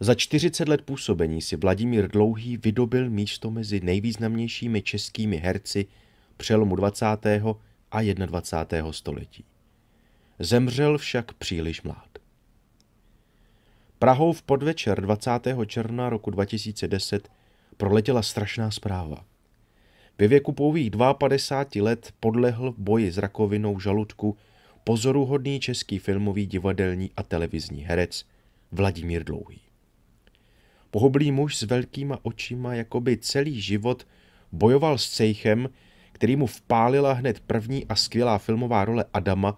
Za 40 let působení si Vladimír Dlouhý vydobil místo mezi nejvýznamnějšími českými herci přelomu 20. a 21. století. Zemřel však příliš mlád. Prahou v podvečer 20. června roku 2010 proletěla strašná zpráva – ve věku pouhých 52 let podlehl boji s rakovinou žaludku pozoruhodný český filmový, divadelní a televizní herec Vladimír Dlouhý. Pohoblý muž s velkýma očima jakoby celý život bojoval s cejchem, který mu vpálila hned první a skvělá filmová role Adama,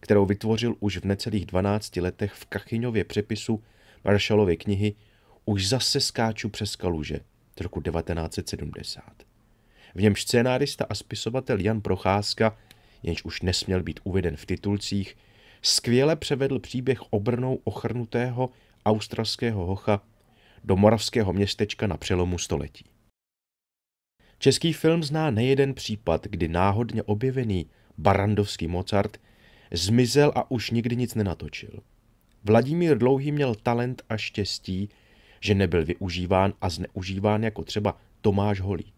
kterou vytvořil už v necelých 12 letech v Kachyňově přepisu Maršalově knihy Už zase skáču přes kaluže z roku 1970 v němž scénárista a spisovatel Jan Procházka, jenž už nesměl být uveden v titulcích, skvěle převedl příběh obrnou ochrnutého australského hocha do moravského městečka na přelomu století. Český film zná nejeden případ, kdy náhodně objevený barandovský Mozart zmizel a už nikdy nic nenatočil. Vladimír Dlouhý měl talent a štěstí, že nebyl využíván a zneužíván jako třeba Tomáš Holík.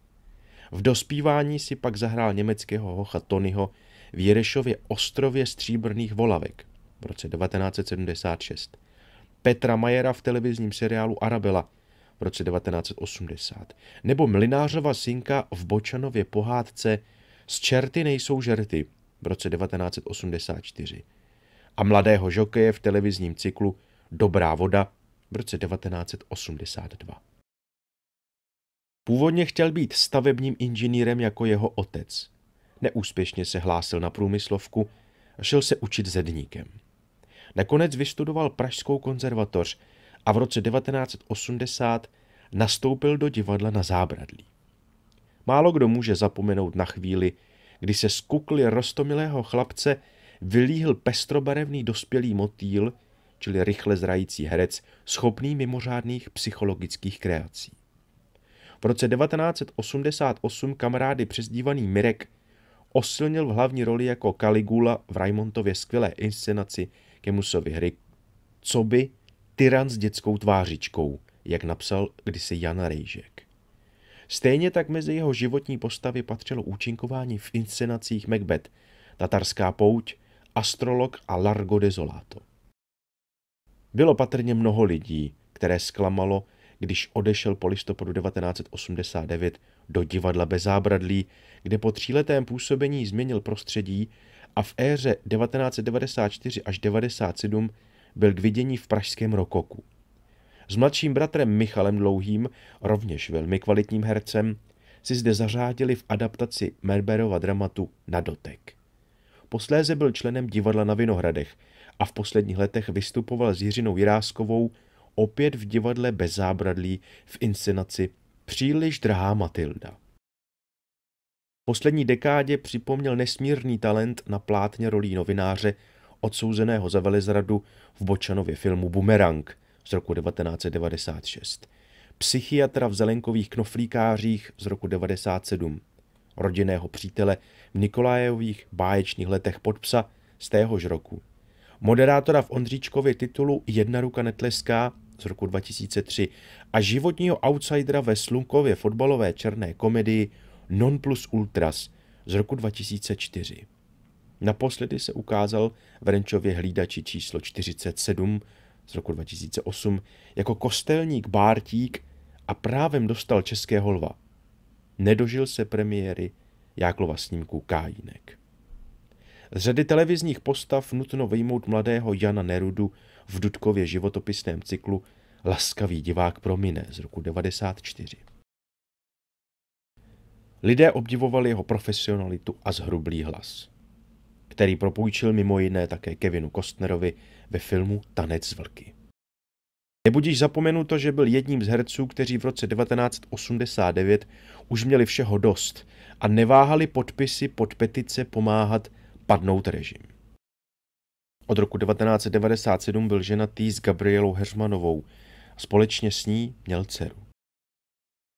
V dospívání si pak zahrál německého hocha Tonyho v Jerešově ostrově stříbrných volavek v roce 1976. Petra Majera v televizním seriálu Arabela v roce 1980. Nebo Mlinářova synka v Bočanově pohádce Z čerty nejsou žerty v roce 1984. A mladého žokeje v televizním cyklu Dobrá voda v roce 1982. Původně chtěl být stavebním inženýrem jako jeho otec. Neúspěšně se hlásil na průmyslovku a šel se učit zedníkem. Nakonec vystudoval Pražskou konzervatoř a v roce 1980 nastoupil do divadla na zábradlí. Málo kdo může zapomenout na chvíli, kdy se z kukly rostomilého chlapce vylíhl pestrobarevný dospělý motýl, čili rychle zrající herec, schopný mimořádných psychologických kreací. V roce 1988 kamarády přezdívaný Mirek osilnil v hlavní roli jako Caligula v Raimontově skvělé inscenaci Kemusovy hry Co by tyran s dětskou tvářičkou, jak napsal kdysi Jan Rejžek. Stejně tak mezi jeho životní postavy patřilo účinkování v inscenacích Macbeth, Tatarská pouť, Astrolog a Largo Desolato. Bylo patrně mnoho lidí, které zklamalo, když odešel po listopadu 1989 do divadla zábradlí, kde po tříletém působení změnil prostředí a v éře 1994 až 1997 byl k vidění v pražském Rokoku. S mladším bratrem Michalem Dlouhým, rovněž velmi kvalitním hercem, si zde zařádili v adaptaci Merberova dramatu Na dotek. Posléze byl členem divadla na Vinohradech a v posledních letech vystupoval s Jiřinou Jiráskovou opět v divadle bez zábradlí v inscenaci Příliš drahá Matilda. Poslední dekádě připomněl nesmírný talent na plátně rolí novináře odsouzeného za velezradu v Bočanově filmu Bumerang z roku 1996, psychiatra v zelenkových knoflíkářích z roku 1997, rodinného přítele v Nikolájevých báječných letech podpsa z téhož roku, moderátora v Ondříčkově titulu Jedna ruka netleská z roku 2003 a životního outsidera ve slunkově fotbalové černé komedii Non plus ultras z roku 2004. Naposledy se ukázal v Renčově hlídači číslo 47 z roku 2008 jako kostelník Bártík a právem dostal Českého lva. Nedožil se premiéry Jáklova snímku Kájínek. Z řady televizních postav nutno vyjmout mladého Jana Nerudu, v Dudkově životopisném cyklu Laskavý divák promine z roku 94. Lidé obdivovali jeho profesionalitu a zhrublý hlas, který propůjčil mimo jiné také Kevinu Kostnerovi ve filmu Tanec z vlky. Nebudíš zapomenuto, že byl jedním z herců, kteří v roce 1989 už měli všeho dost a neváhali podpisy pod petice pomáhat padnout režim. Od roku 1997 byl ženatý s Gabrielou Heřmanovou. Společně s ní měl dceru.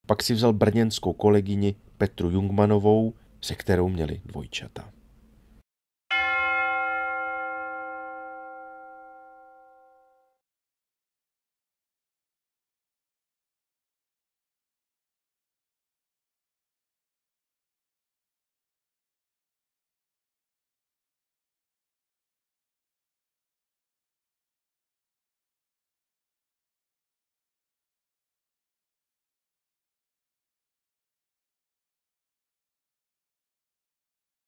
Pak si vzal brněnskou kolegyni Petru Jungmanovou, se kterou měli dvojčata.